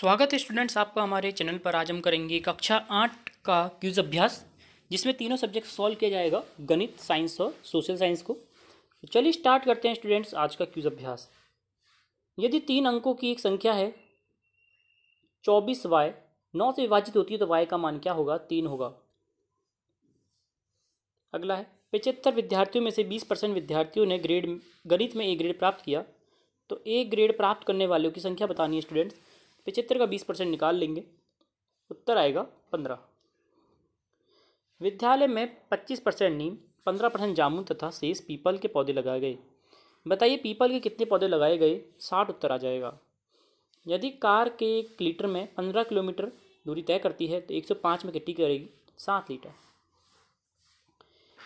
स्वागत है स्टूडेंट्स आपका हमारे चैनल पर आज हम करेंगे कक्षा आठ का क्यूज अभ्यास जिसमें तीनों सब्जेक्ट सॉल्व किया जाएगा गणित साइंस और सोशल साइंस को तो चलिए स्टार्ट करते हैं स्टूडेंट्स आज का क्यूज अभ्यास यदि तीन अंकों की एक संख्या है चौबीस वाई नौ से विभाजित होती है तो वाई का मान क्या होगा तीन होगा अगला है पचहत्तर विद्यार्थियों में से बीस परसेंट विद्यार्थियों ने ग्रेड गणित में ए ग्रेड प्राप्त किया तो ए ग्रेड प्राप्त करने वालों की संख्या बतानी है स्टूडेंट्स पिचहत्तर का बीस परसेंट निकाल लेंगे उत्तर आएगा पंद्रह विद्यालय में पच्चीस परसेंट नीम पंद्रह परसेंट जामुन तथा शेष पीपल के पौधे लगाए गए बताइए पीपल के कितने पौधे लगाए गए साठ उत्तर आ जाएगा यदि कार के एक लीटर में पंद्रह किलोमीटर दूरी तय करती है तो एक सौ पाँच में कितनी करेगी सात लीटर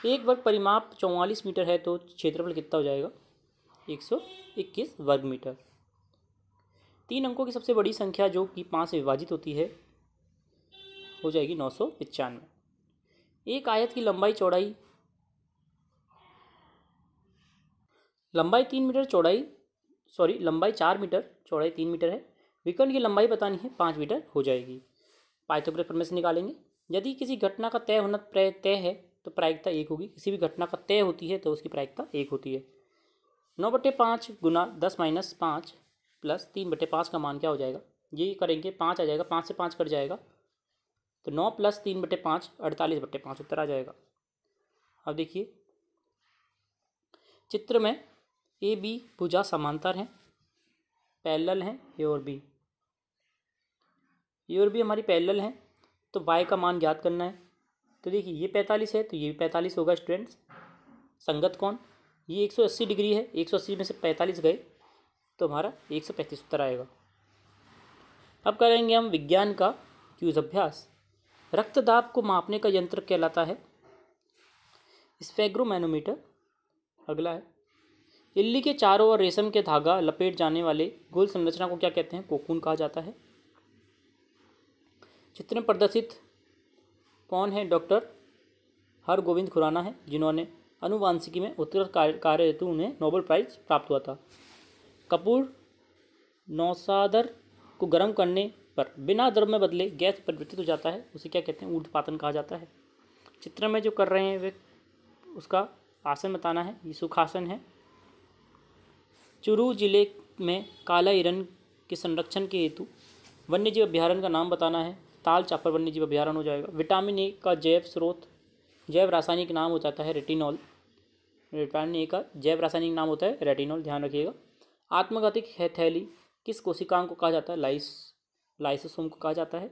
एक वर्ग परिमाप चौवालीस मीटर है तो क्षेत्रफल कितना हो जाएगा एक सौ इक्कीस वर्ग मीटर तीन अंकों की सबसे बड़ी संख्या जो कि पाँच से विभाजित होती है हो जाएगी नौ सौ पचानवे एक आयत की लंबाई चौड़ाई लंबाई तीन मीटर चौड़ाई सॉरी लंबाई चार मीटर चौड़ाई तीन मीटर है विकर्ण की लंबाई बतानी है पाँच मीटर हो जाएगी पाइथागोरस प्रमेय से निकालेंगे यदि किसी घटना का तय होना तय है तो प्रायिकता एक होगी किसी भी घटना का तय होती है तो उसकी प्रायिकता एक होती है नौ बटे पाँच गुना दस माइनस पाँच प्लस तीन बटे पाँच का मान क्या हो जाएगा ये करेंगे पाँच आ जाएगा पाँच से पाँच कट जाएगा तो नौ प्लस तीन बटे पाँच अड़तालीस बटे पाँच उत्तर आ जाएगा अब देखिए चित्र में ए बी भुजा समांतर हैं पैलल हैं ए और बी ए और बी हमारी पैरेलल हैं तो वाई का मान ज्ञात करना है तो देखिए ये पैंतालीस है तो ये भी पैंतालीस होगा स्टूडेंट्स संगत कौन ये एक सौ अस्सी डिग्री है एक सौ अस्सी में से पैंतालीस गए तो हमारा एक सौ पैंतीस उत्तर आएगा अब करेंगे हम विज्ञान का क्यूज अभ्यास रक्त दाब को मापने का यंत्र कहलाता है स्पेग्रोमैनोमीटर अगला है इल्ली के चारों ओर रेशम के धागा लपेट जाने वाले गोल संरचना को क्या कहते हैं कोकून कहा जाता है चित्र में प्रदर्शित कौन है डॉक्टर हर गोविंद खुराना है जिन्होंने अनुवांशिकी में उत्कृष्ट कार्य हेतु उन्हें नोबल प्राइज प्राप्त हुआ था कपूर नौसादर को गर्म करने पर बिना द्रव में बदले गैस परिवर्तित हो जाता है उसे क्या कहते हैं ऊर्धपातन कहा जाता है चित्र में जो कर रहे हैं वे उसका आसन बताना है ये सुखासन है चुरू जिले में काला हिरन के संरक्षण के हेतु वन्यजीव अभ्यारण का नाम बताना है ताल चापर वन्यजीव अभ्यारण हो जाएगा विटामिन ए का जैव स्रोत जैव रासायनिक नाम हो जाता है रेटिनॉल विटामिन ए का जैव रासायनिक नाम होता है रेटिनॉल ध्यान रखिएगा आत्मघातिक है थैली किस कोशिकांग को कहा जाता है लाइस लाइसोसोम को कहा जाता है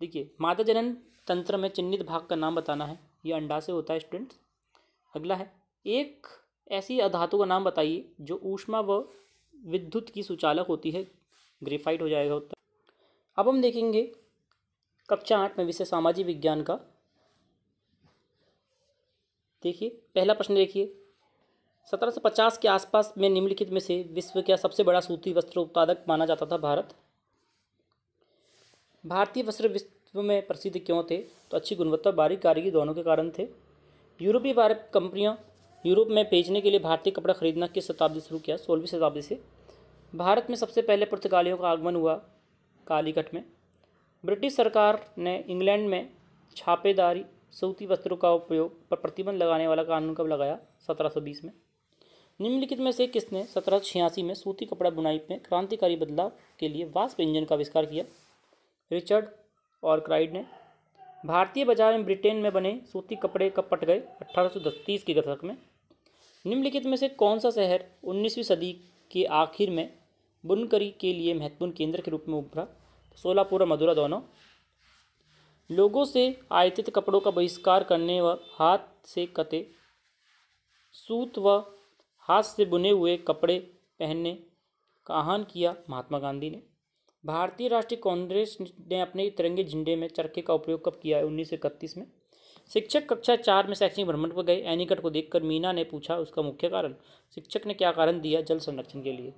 देखिए माता जनन तंत्र में चिन्हित भाग का नाम बताना है ये अंडा से होता है स्टूडेंट्स अगला है एक ऐसी अधातु का नाम बताइए जो ऊष्मा व विद्युत की सुचालक होती है ग्रेफाइट हो जाएगा उत्तर अब हम देखेंगे कक्षा आठ में विषय सामाजिक विज्ञान का देखिए पहला प्रश्न देखिए सत्रह के आसपास में निम्नलिखित में से विश्व का सबसे बड़ा सूती वस्त्र उत्पादक माना जाता था भारत भारतीय वस्त्र विश्व में प्रसिद्ध क्यों थे तो अच्छी गुणवत्ता बारीक कारीगरी दोनों के कारण थे यूरोपीय भारत कंपनियां यूरोप में भेजने के लिए भारतीय कपड़ा खरीदना किस शताब्दी शुरू किया सोलहवीं शताब्दी से भारत में सबसे पहले पुर्तगालियों का आगमन हुआ कालीकट में ब्रिटिश सरकार ने इंग्लैंड में छापेदारी सूती वस्त्रों का उपयोग पर प्रतिबंध लगाने वाला कानून कब लगाया 1720 में निम्नलिखित में से किसने सत्रह में सूती कपड़ा बुनाई में क्रांतिकारी बदलाव के लिए वास्प इंजन का आविष्कार किया रिचर्ड और क्राइड ने भारतीय बाजार में ब्रिटेन में बने सूती कपड़े कब पट गए अठारह के दशक में निम्नलिखित में से कौन सा शहर 19वीं सदी के आखिर में बुनकरी के लिए महत्वपूर्ण केंद्र के रूप में उभरा सोलापुर और मदुरा दोनों लोगों से आयतित कपड़ों का बहिष्कार करने व हाथ से कते सूत व हाथ से बुने हुए कपड़े पहनने का आह्वान किया महात्मा गांधी ने भारतीय राष्ट्रीय कांग्रेस ने अपने तिरंगे झंडे में चरखे का उपयोग कब किया है उन्नीस में शिक्षक कक्षा चार में शैक्षणिक भ्रमण पर गए एनीकट को देखकर मीना ने पूछा उसका मुख्य कारण शिक्षक ने क्या कारण दिया जल संरक्षण के लिए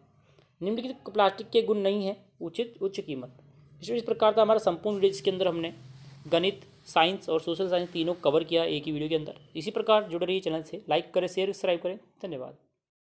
निम्नलिखित प्लास्टिक के गुण नहीं है उचित उच्च कीमत इस प्रकार का हमारा संपूर्ण वीडियो जिसके अंदर हमने गणित साइंस और सोशल साइंस तीनों कवर किया एक ही वीडियो के अंदर इसी प्रकार जुड़ रही चैनल से लाइक करें शेयर सब्सक्राइब करें धन्यवाद